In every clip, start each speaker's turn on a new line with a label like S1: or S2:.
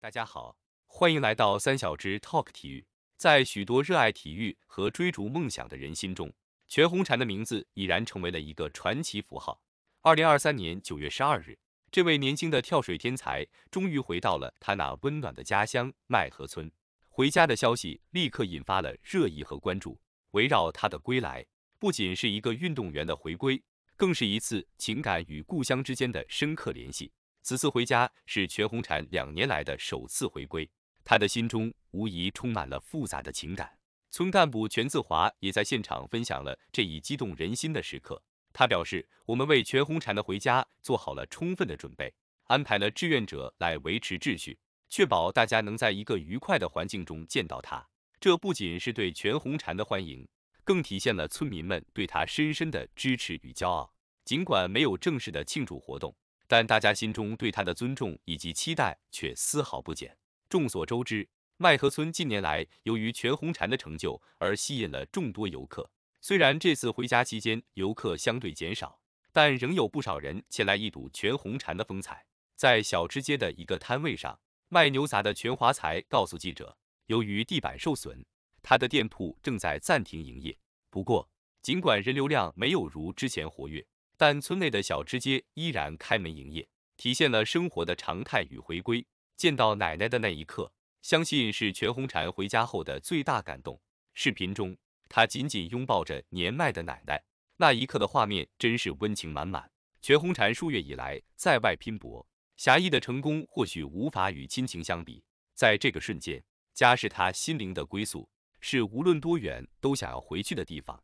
S1: 大家好，欢迎来到三小只 Talk 体育。在许多热爱体育和追逐梦想的人心中，全红婵的名字已然成为了一个传奇符号。二零二三年九月十二日，这位年轻的跳水天才终于回到了他那温暖的家乡麦河村。回家的消息立刻引发了热议和关注。围绕他的归来，不仅是一个运动员的回归，更是一次情感与故乡之间的深刻联系。此次回家是全红婵两年来的首次回归，他的心中无疑充满了复杂的情感。村干部全自华也在现场分享了这一激动人心的时刻。他表示：“我们为全红婵的回家做好了充分的准备，安排了志愿者来维持秩序，确保大家能在一个愉快的环境中见到他。这不仅是对全红婵的欢迎，更体现了村民们对他深深的支持与骄傲。尽管没有正式的庆祝活动。”但大家心中对他的尊重以及期待却丝毫不减。众所周知，麦河村近年来由于全红婵的成就而吸引了众多游客。虽然这次回家期间游客相对减少，但仍有不少人前来一睹全红婵的风采。在小吃街的一个摊位上，卖牛杂的全华才告诉记者，由于地板受损，他的店铺正在暂停营业。不过，尽管人流量没有如之前活跃，但村内的小吃街依然开门营业，体现了生活的常态与回归。见到奶奶的那一刻，相信是全红婵回家后的最大感动。视频中，她紧紧拥抱着年迈的奶奶，那一刻的画面真是温情满满。全红婵数月以来在外拼搏，狭义的成功或许无法与亲情相比，在这个瞬间，家是他心灵的归宿，是无论多远都想要回去的地方。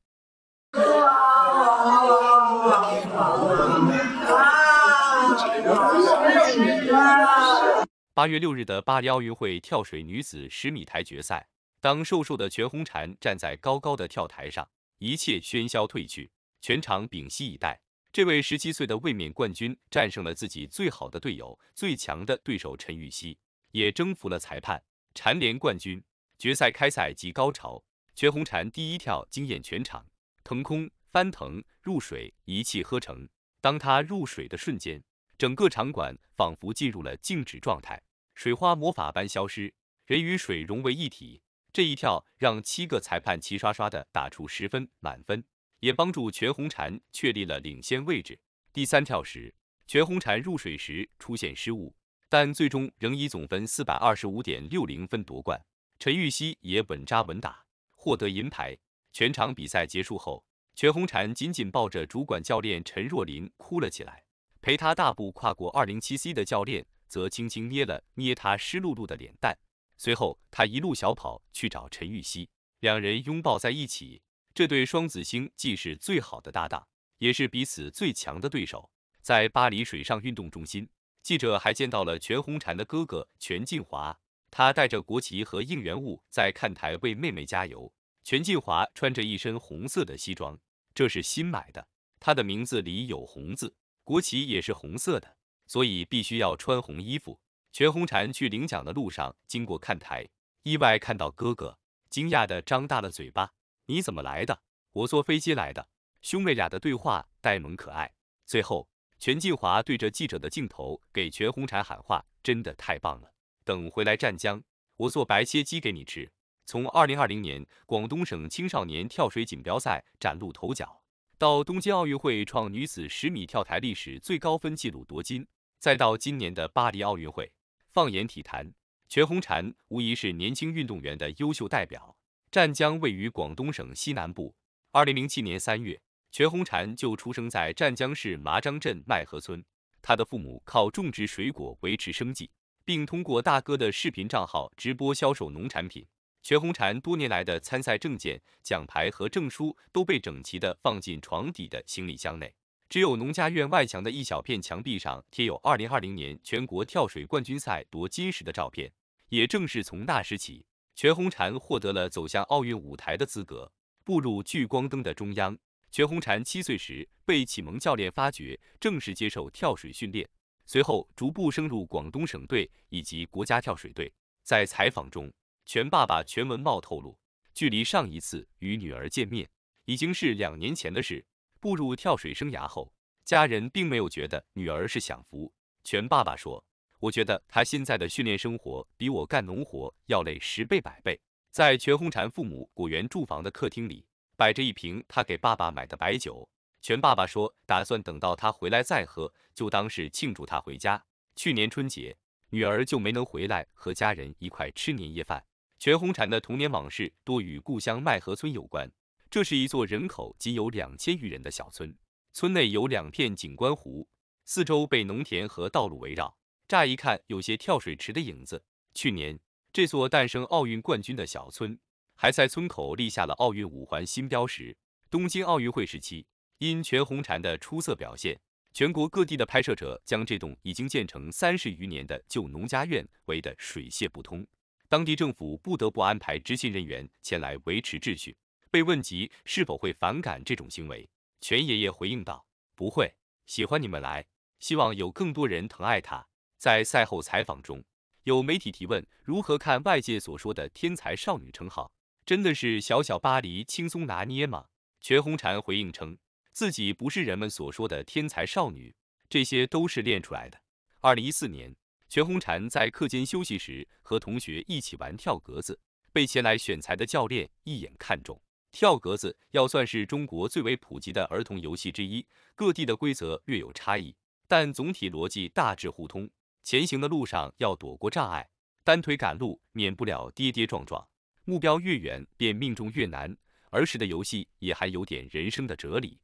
S1: 八月六日的巴黎奥运会跳水女子十米台决赛，当瘦瘦的全红婵站在高高的跳台上，一切喧嚣褪去，全场屏息以待。这位十七岁的卫冕冠军战胜了自己最好的队友、最强的对手陈芋汐，也征服了裁判，蝉联冠军。决赛开赛即高潮，全红婵第一跳惊艳全场，腾空。翻腾入水一气呵成。当他入水的瞬间，整个场馆仿佛进入了静止状态，水花魔法般消失，人与水融为一体。这一跳让七个裁判齐刷刷的打出十分满分，也帮助全红婵确立了领先位置。第三跳时，全红婵入水时出现失误，但最终仍以总分四百二十五点六零分夺冠。陈芋汐也稳扎稳打，获得银牌。全场比赛结束后。全红婵紧紧抱着主管教练陈若琳哭了起来，陪她大步跨过 207C 的教练则轻轻捏了捏她湿漉漉的脸蛋。随后，他一路小跑去找陈芋汐，两人拥抱在一起。这对双子星既是最好的搭档，也是彼此最强的对手。在巴黎水上运动中心，记者还见到了全红婵的哥哥全进华，他带着国旗和应援物在看台为妹妹加油。全进华穿着一身红色的西装，这是新买的。他的名字里有红字，国旗也是红色的，所以必须要穿红衣服。全红婵去领奖的路上经过看台，意外看到哥哥，惊讶的张大了嘴巴。你怎么来的？我坐飞机来的。兄妹俩的对话呆萌可爱。最后，全进华对着记者的镜头给全红婵喊话，真的太棒了。等回来湛江，我做白切鸡给你吃。从二零二零年广东省青少年跳水锦标赛崭露头角，到东京奥运会创女子十米跳台历史最高分纪录夺金，再到今年的巴黎奥运会，放眼体坛，全红婵无疑是年轻运动员的优秀代表。湛江位于广东省西南部，二零零七年三月，全红婵就出生在湛江市麻章镇麦河村。她的父母靠种植水果维持生计，并通过大哥的视频账号直播销售农产品。全红婵多年来的参赛证件、奖牌和证书都被整齐的放进床底的行李箱内，只有农家院外墙的一小片墙壁上贴有二零二零年全国跳水冠军赛夺金时的照片。也正是从那时起，全红婵获得了走向奥运舞台的资格，步入聚光灯的中央。全红婵七岁时被启蒙教练发掘，正式接受跳水训练，随后逐步升入广东省队以及国家跳水队。在采访中。全爸爸全文茂透露，距离上一次与女儿见面已经是两年前的事。步入跳水生涯后，家人并没有觉得女儿是享福。全爸爸说：“我觉得他现在的训练生活比我干农活要累十倍百倍。”在全红婵父母果园住房的客厅里，摆着一瓶他给爸爸买的白酒。全爸爸说：“打算等到他回来再喝，就当是庆祝他回家。”去年春节，女儿就没能回来和家人一块吃年夜饭。全红婵的童年往事多与故乡麦河村有关。这是一座人口仅有两千余人的小村，村内有两片景观湖，四周被农田和道路围绕，乍一看有些跳水池的影子。去年，这座诞生奥运冠军的小村还在村口立下了奥运五环新标识。东京奥运会时期，因全红婵的出色表现，全国各地的拍摄者将这栋已经建成三十余年的旧农家院围得水泄不通。当地政府不得不安排执勤人员前来维持秩序。被问及是否会反感这种行为，全爷爷回应道：“不会，喜欢你们来，希望有更多人疼爱她。”在赛后采访中，有媒体提问：“如何看外界所说的天才少女称号？真的是小小巴黎轻松拿捏吗？”全红婵回应称：“自己不是人们所说的天才少女，这些都是练出来的。”二零一四年。全红婵在课间休息时和同学一起玩跳格子，被前来选材的教练一眼看中。跳格子要算是中国最为普及的儿童游戏之一，各地的规则略有差异，但总体逻辑大致互通。前行的路上要躲过障碍，单腿赶路免不了跌跌撞撞，目标越远便命中越难。儿时的游戏也还有点人生的哲理，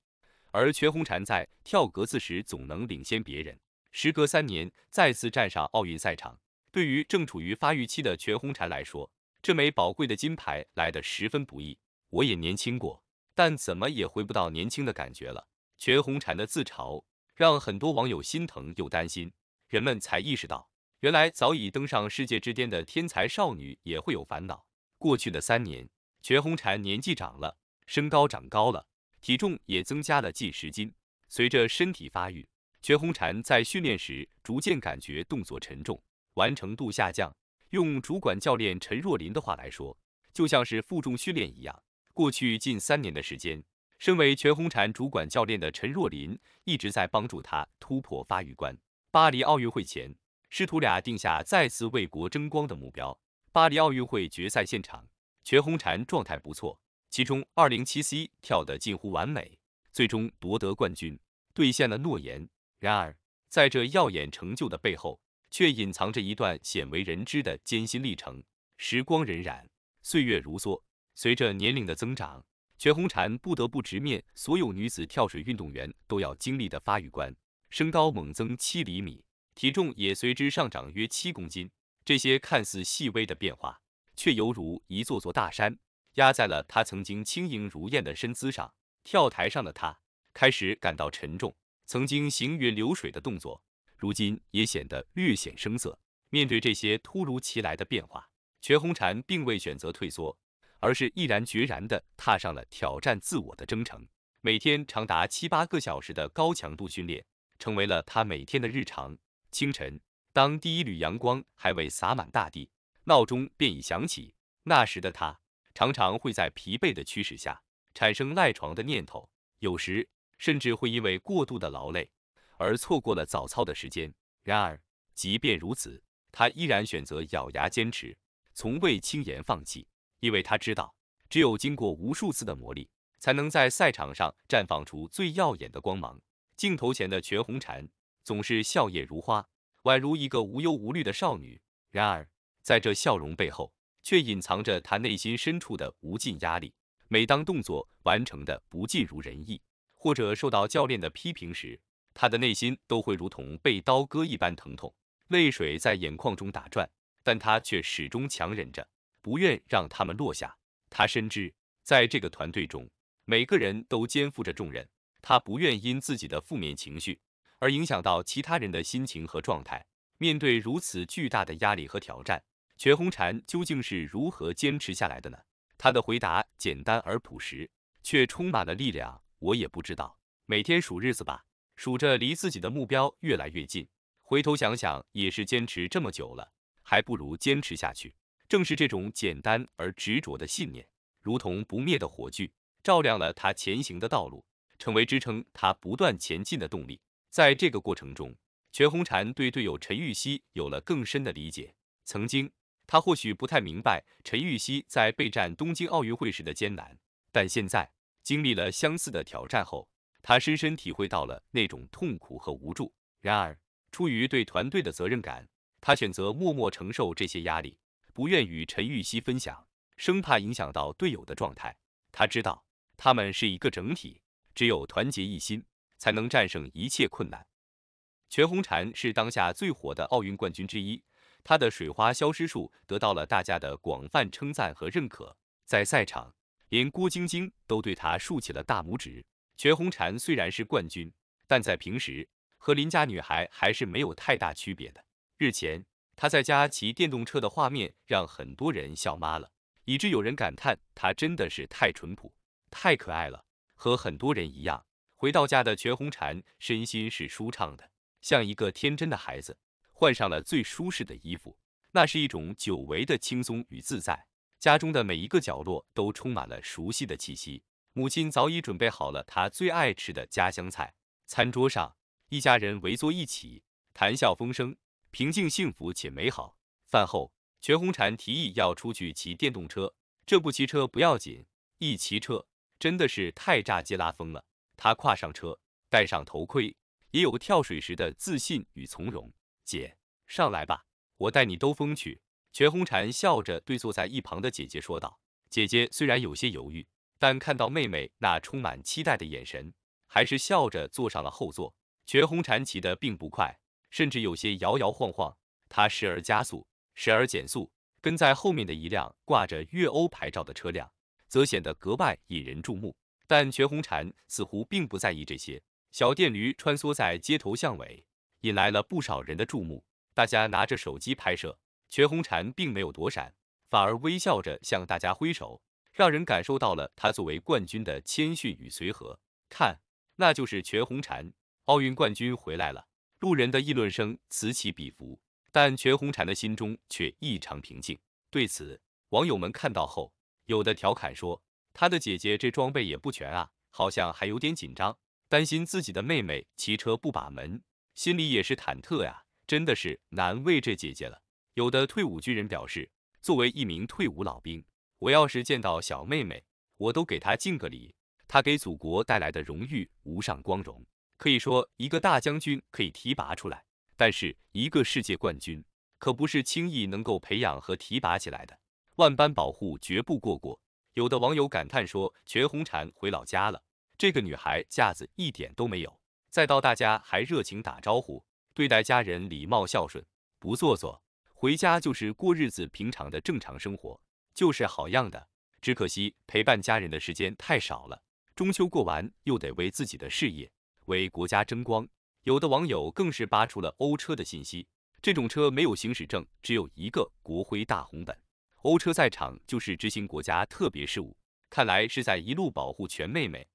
S1: 而全红婵在跳格子时总能领先别人。时隔三年，再次站上奥运赛场，对于正处于发育期的全红婵来说，这枚宝贵的金牌来得十分不易。我也年轻过，但怎么也回不到年轻的感觉了。全红婵的自嘲让很多网友心疼又担心。人们才意识到，原来早已登上世界之巅的天才少女也会有烦恼。过去的三年，全红婵年纪长了，身高长高了，体重也增加了近十斤。随着身体发育。全红婵在训练时逐渐感觉动作沉重，完成度下降。用主管教练陈若琳的话来说，就像是负重训练一样。过去近三年的时间，身为全红婵主管教练的陈若琳一直在帮助她突破发育关。巴黎奥运会前，师徒俩定下再次为国争光的目标。巴黎奥运会决赛现场，全红婵状态不错，其中 207C 跳得近乎完美，最终夺得冠军，兑现了诺言。然而，在这耀眼成就的背后，却隐藏着一段鲜为人知的艰辛历程。时光荏苒，岁月如梭，随着年龄的增长，全红婵不得不直面所有女子跳水运动员都要经历的发育关。身高猛增七厘米，体重也随之上涨约七公斤。这些看似细微的变化，却犹如一座座大山，压在了她曾经轻盈如燕的身姿上。跳台上的她开始感到沉重。曾经行云流水的动作，如今也显得略显生涩。面对这些突如其来的变化，全红婵并未选择退缩，而是毅然决然地踏上了挑战自我的征程。每天长达七八个小时的高强度训练，成为了他每天的日常。清晨，当第一缕阳光还未洒满大地，闹钟便已响起。那时的他，常常会在疲惫的驱使下产生赖床的念头，有时。甚至会因为过度的劳累而错过了早操的时间。然而，即便如此，他依然选择咬牙坚持，从未轻言放弃，因为他知道，只有经过无数次的磨砺，才能在赛场上绽放出最耀眼的光芒。镜头前的全红婵总是笑靥如花，宛如一个无忧无虑的少女。然而，在这笑容背后，却隐藏着她内心深处的无尽压力。每当动作完成的不尽如人意，或者受到教练的批评时，他的内心都会如同被刀割一般疼痛，泪水在眼眶中打转，但他却始终强忍着，不愿让他们落下。他深知在这个团队中，每个人都肩负着重任，他不愿因自己的负面情绪而影响到其他人的心情和状态。面对如此巨大的压力和挑战，全红婵究竟是如何坚持下来的呢？他的回答简单而朴实，却充满了力量。我也不知道，每天数日子吧，数着离自己的目标越来越近。回头想想，也是坚持这么久了，还不如坚持下去。正是这种简单而执着的信念，如同不灭的火炬，照亮了他前行的道路，成为支撑他不断前进的动力。在这个过程中，全红婵对队友陈芋汐有了更深的理解。曾经，他或许不太明白陈芋汐在备战东京奥运会时的艰难，但现在。经历了相似的挑战后，他深深体会到了那种痛苦和无助。然而，出于对团队的责任感，他选择默默承受这些压力，不愿与陈芋汐分享，生怕影响到队友的状态。他知道，他们是一个整体，只有团结一心，才能战胜一切困难。全红婵是当下最火的奥运冠军之一，她的水花消失术得到了大家的广泛称赞和认可。在赛场。连郭晶晶都对她竖起了大拇指。全红婵虽然是冠军，但在平时和邻家女孩还是没有太大区别的。日前，她在家骑电动车的画面让很多人笑妈了，以致有人感叹她真的是太淳朴、太可爱了。和很多人一样，回到家的全红婵身心是舒畅的，像一个天真的孩子，换上了最舒适的衣服，那是一种久违的轻松与自在。家中的每一个角落都充满了熟悉的气息，母亲早已准备好了她最爱吃的家乡菜。餐桌上，一家人围坐一起，谈笑风生，平静、幸福且美好。饭后，全红婵提议要出去骑电动车，这不骑车不要紧，一骑车真的是太炸街拉风了。他跨上车，戴上头盔，也有跳水时的自信与从容。姐，上来吧，我带你兜风去。全红婵笑着对坐在一旁的姐姐说道：“姐姐虽然有些犹豫，但看到妹妹那充满期待的眼神，还是笑着坐上了后座。”全红婵骑得并不快，甚至有些摇摇晃晃，她时而加速，时而减速。跟在后面的一辆挂着粤欧牌照的车辆，则显得格外引人注目。但全红婵似乎并不在意这些，小电驴穿梭在街头巷尾，引来了不少人的注目，大家拿着手机拍摄。全红婵并没有躲闪，反而微笑着向大家挥手，让人感受到了她作为冠军的谦逊与随和。看，那就是全红婵，奥运冠军回来了。路人的议论声此起彼伏，但全红婵的心中却异常平静。对此，网友们看到后，有的调侃说：“他的姐姐这装备也不全啊，好像还有点紧张，担心自己的妹妹骑车不把门，心里也是忐忑呀，真的是难为这姐姐了。”有的退伍军人表示，作为一名退伍老兵，我要是见到小妹妹，我都给她敬个礼。她给祖国带来的荣誉无上光荣，可以说一个大将军可以提拔出来，但是一个世界冠军可不是轻易能够培养和提拔起来的，万般保护绝不过过。有的网友感叹说，全红婵回老家了，这个女孩架子一点都没有，再到大家还热情打招呼，对待家人礼貌孝顺，不做作。回家就是过日子，平常的正常生活就是好样的。只可惜陪伴家人的时间太少了。中秋过完又得为自己的事业、为国家争光。有的网友更是扒出了欧车的信息，这种车没有行驶证，只有一个国徽大红本。欧车在场就是执行国家特别事务，看来是在一路保护全妹妹。